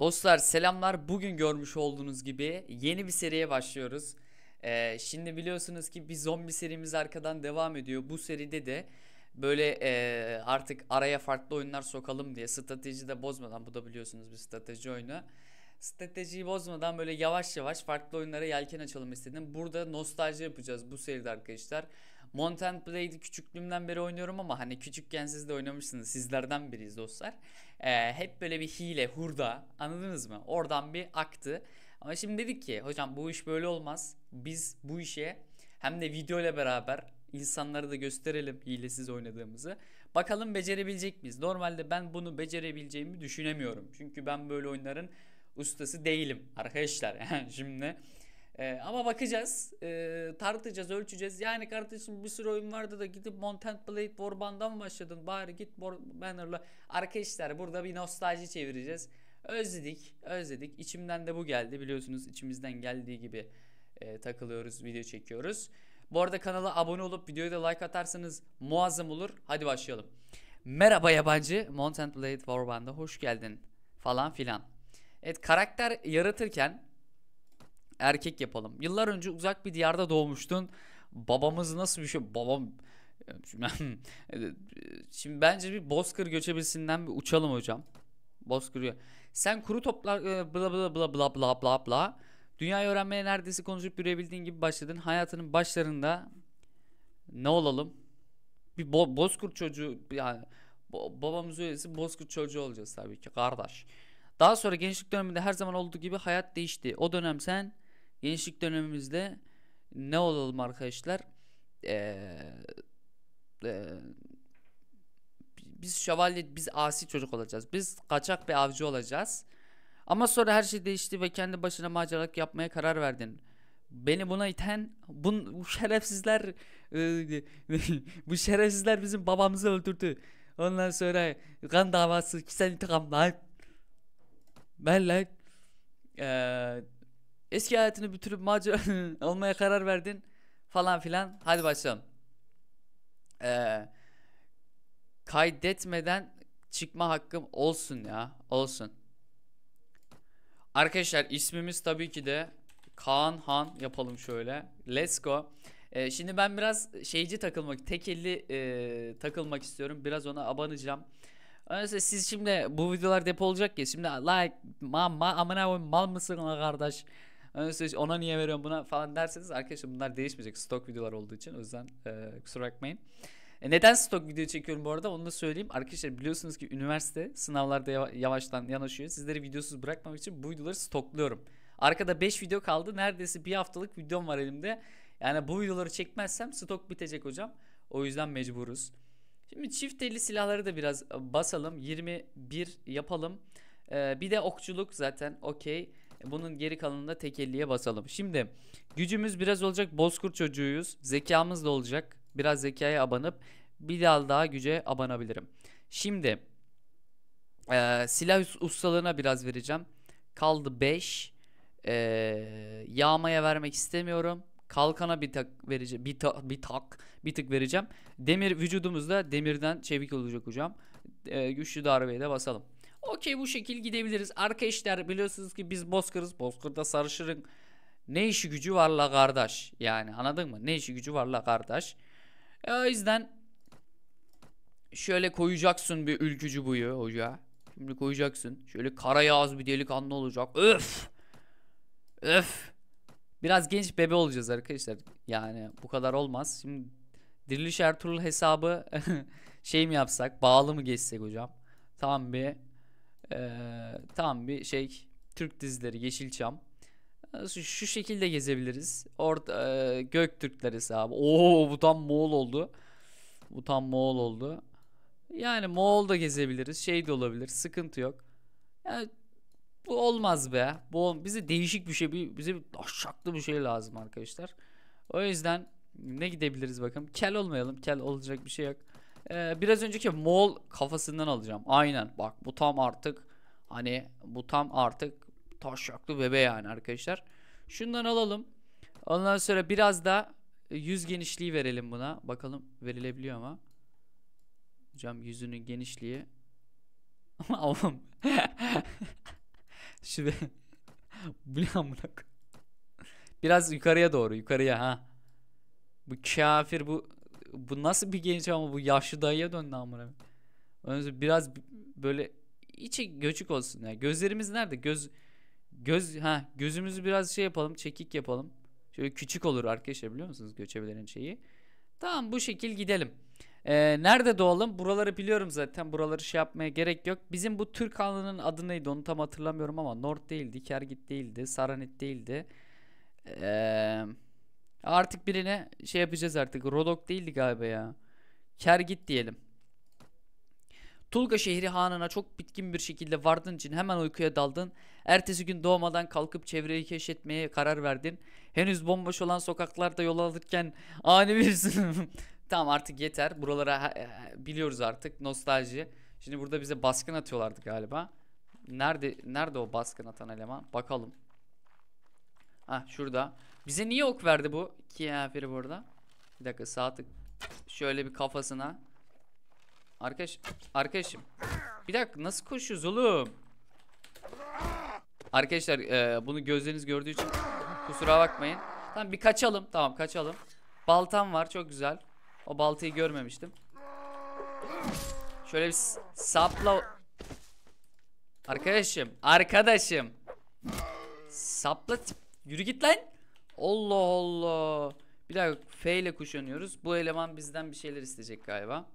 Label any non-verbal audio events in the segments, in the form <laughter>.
Dostlar selamlar. Bugün görmüş olduğunuz gibi yeni bir seriye başlıyoruz. Ee, şimdi biliyorsunuz ki bir zombi serimiz arkadan devam ediyor. Bu seride de böyle e, artık araya farklı oyunlar sokalım diye strateji de bozmadan bu da biliyorsunuz bir strateji oyunu. Stratejiyi bozmadan böyle yavaş yavaş farklı oyunlara yelken açalım istedim. Burada nostalji yapacağız bu seride arkadaşlar. Mount and Blade'i küçüklüğümden beri oynuyorum ama hani küçükken siz de oynamışsınız. Sizlerden biriyiz dostlar. Ee, hep böyle bir hile, hurda anladınız mı? Oradan bir aktı. Ama şimdi dedik ki hocam bu iş böyle olmaz. Biz bu işe hem de video ile beraber insanlara da gösterelim hilesiz oynadığımızı. Bakalım becerebilecek miyiz? Normalde ben bunu becerebileceğimi düşünemiyorum. Çünkü ben böyle oyunların ustası değilim arkadaşlar. <laughs> Yani şimdi ee, ama bakacağız. Ee, tartacağız, ölçeceğiz. Yani kardeşim bir sürü oyun vardı da gidip Mountain Blade Warband'a mı başladın? Bari git Banner'la. Arkadaşlar burada bir nostalji çevireceğiz. Özledik, özledik. İçimden de bu geldi. Biliyorsunuz içimizden geldiği gibi e, takılıyoruz, video çekiyoruz. Bu arada kanala abone olup videoya da like atarsanız muazzam olur. Hadi başlayalım. Merhaba yabancı. Mountain Blade Warband'a hoş geldin. Falan filan. Evet karakter yaratırken erkek yapalım. Yıllar önce uzak bir diyarda doğmuştun. Babamız nasıl bir şey? Babam <laughs> Şimdi bence bir Bozkır göçebesinden bir uçalım hocam. Bozkır'ı. Sen kuru toplar e, bla bla bla bla bla bla bla. Dünyayı öğrenmeye neredeyse konuşup yürüyebildiğin gibi başladın. Hayatının başlarında ne olalım? Bir bo Bozkır çocuğu yani babamız öylesi Bozkır çocuğu olacağız tabii ki kardeş. Daha sonra gençlik döneminde her zaman olduğu gibi hayat değişti. O dönem sen Gençlik dönemimizde ne olalım arkadaşlar? Ee, e, biz şövalye, biz asi çocuk olacağız. Biz kaçak bir avcı olacağız. Ama sonra her şey değişti ve kendi başına maceralık yapmaya karar verdin. Beni buna iten bun, bu şerefsizler e, <laughs> bu şerefsizler bizim babamızı öldürdü. Ondan sonra kan davası kişisel intikam lan. Ben lan. Eee Eski hayatını bitirip macu <laughs> olmaya karar verdin falan filan. Hadi başlayalım. Ee, kaydetmeden çıkma hakkım olsun ya. Olsun. Arkadaşlar ismimiz tabii ki de Kaan Han yapalım şöyle. Let's go. Ee, şimdi ben biraz şeyci takılmak, tek e, takılmak istiyorum. Biraz ona abanacağım. Öyleyse siz şimdi bu videolar depo olacak ya. Şimdi like, ma, ma, amına mal mısın kardeş? Öyleyse ona niye veriyorum buna falan derseniz arkadaşlar bunlar değişmeyecek stok videolar olduğu için. O yüzden e, kusura bakmayın. E neden stok video çekiyorum bu arada onu da söyleyeyim. Arkadaşlar biliyorsunuz ki üniversite sınavlarda yavaştan yanaşıyor. Sizleri videosuz bırakmamak için bu videoları stokluyorum. Arkada 5 video kaldı. Neredeyse bir haftalık videom var elimde. Yani bu videoları çekmezsem stok bitecek hocam. O yüzden mecburuz. Şimdi çift telli silahları da biraz e, basalım. 21 yapalım. Ee, bir de okçuluk zaten okey. Bunun geri kalanını da tekelliğe basalım. Şimdi gücümüz biraz olacak bozkurt çocuğuyuz. Zekamız da olacak. Biraz zekaya abanıp bir dal daha güce abanabilirim. Şimdi e, silah ustalığına biraz vereceğim. Kaldı 5. E, yağmaya vermek istemiyorum. Kalkana bir tak vereceğim. Bir, ta, bir tak bir tık vereceğim. Demir vücudumuzda demirden çevik olacak hocam. E, güçlü darbeye de basalım. Okey bu şekil gidebiliriz. Arkadaşlar biliyorsunuz ki biz bozkırız. Bozkırda sarışırın. Ne işi gücü var la kardeş. Yani anladın mı? Ne işi gücü var la kardeş. E, o yüzden şöyle koyacaksın bir ülkücü buyu hoca. Şimdi koyacaksın. Şöyle kara yağız bir delikanlı olacak. Öf. Öf. Biraz genç bebe olacağız arkadaşlar. Yani bu kadar olmaz. Şimdi Diriliş Ertuğrul hesabı <laughs> şey mi yapsak? Bağlı mı geçsek hocam? Tam bir ee, tam bir şey Türk dizileri Yeşilçam. Ee, şu, şu şekilde gezebiliriz. Orta e, Göktürkler hesabı. Oo bu tam Moğol oldu. Bu tam Moğol oldu. Yani Moğol da gezebiliriz. Şey de olabilir. Sıkıntı yok. Yani bu olmaz be. Bu bize değişik bir şey, bize bir aşaklı bir şey lazım arkadaşlar. O yüzden ne gidebiliriz bakalım. Kel olmayalım. Kel olacak bir şey yok. Ee, biraz önceki Moğol kafasından alacağım. Aynen bak bu tam artık hani bu tam artık taşaklı bebe yani arkadaşlar. Şundan alalım. Ondan sonra biraz da yüz genişliği verelim buna. Bakalım verilebiliyor ama. Hocam yüzünün genişliği. Allah'ım. <laughs> <laughs> Şu be. Blam bırak. Biraz yukarıya doğru yukarıya ha. Bu kafir bu bu nasıl bir genç ama bu yaşlı dayıya döndü amına. Önce biraz böyle içi göçük olsun ya. Yani gözlerimiz nerede? Göz göz ha gözümüzü biraz şey yapalım, çekik yapalım. Şöyle küçük olur arkadaşlar biliyor musunuz göçebilerin şeyi. Tamam bu şekil gidelim. Ee, nerede doğalım? Buraları biliyorum zaten. Buraları şey yapmaya gerek yok. Bizim bu Türk hanının adı neydi onu tam hatırlamıyorum ama Nord değildi, Kergit değildi, Saranit değildi. Eee Artık birine şey yapacağız artık. Rodok değildi galiba ya. Kergit diyelim. Tulga şehri hanına çok bitkin bir şekilde vardığın için hemen uykuya daldın. Ertesi gün doğmadan kalkıp çevreyi keşfetmeye karar verdin. Henüz bomboş olan sokaklarda yol alırken ani bir <laughs> Tamam artık yeter. Buralara biliyoruz artık nostalji. Şimdi burada bize baskın atıyorlardı galiba. Nerede nerede o baskın atan eleman? Bakalım. Ha şurada. Bize niye ok verdi bu? Kafiri burada. Bir dakika sağ tık. Şöyle bir kafasına. Arkadaş, arkadaşım. Bir dakika nasıl koşuyoruz oğlum? Arkadaşlar e, bunu gözleriniz gördüğü için kusura bakmayın. Tamam bir kaçalım. Tamam kaçalım. Baltam var çok güzel. O baltayı görmemiştim. Şöyle bir sapla... Arkadaşım, arkadaşım. Sapla tip Yürü git lan. Allah Allah. Bir dakika F ile kuşanıyoruz. Bu eleman bizden bir şeyler isteyecek galiba.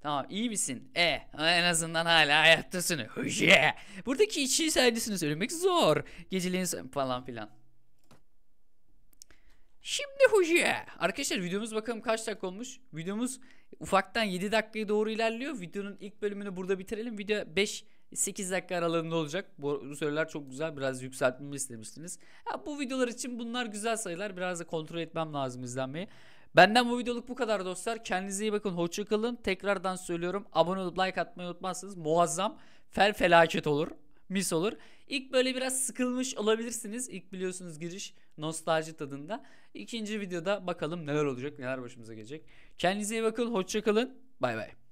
Tamam iyi misin? E en azından hala hayattasın. Hıje. Buradaki içi sadesini söylemek zor. Geceliğin falan filan. Şimdi huje. Arkadaşlar videomuz bakalım kaç dakika olmuş. Videomuz ufaktan 7 dakikaya doğru ilerliyor. Videonun ilk bölümünü burada bitirelim. Video 5 8 dakika aralığında olacak. Bu, sorular çok güzel. Biraz yükseltmemi istemiştiniz. Ya, bu videolar için bunlar güzel sayılar. Biraz da kontrol etmem lazım izlenmeyi. Benden bu videoluk bu kadar dostlar. Kendinize iyi bakın. Hoşçakalın. Tekrardan söylüyorum. Abone olup like atmayı unutmazsınız. Muazzam. Fel felaket olur. Mis olur. İlk böyle biraz sıkılmış olabilirsiniz. İlk biliyorsunuz giriş nostalji tadında. İkinci videoda bakalım neler olacak, neler başımıza gelecek. Kendinize iyi bakın. Hoşçakalın. Bay bay.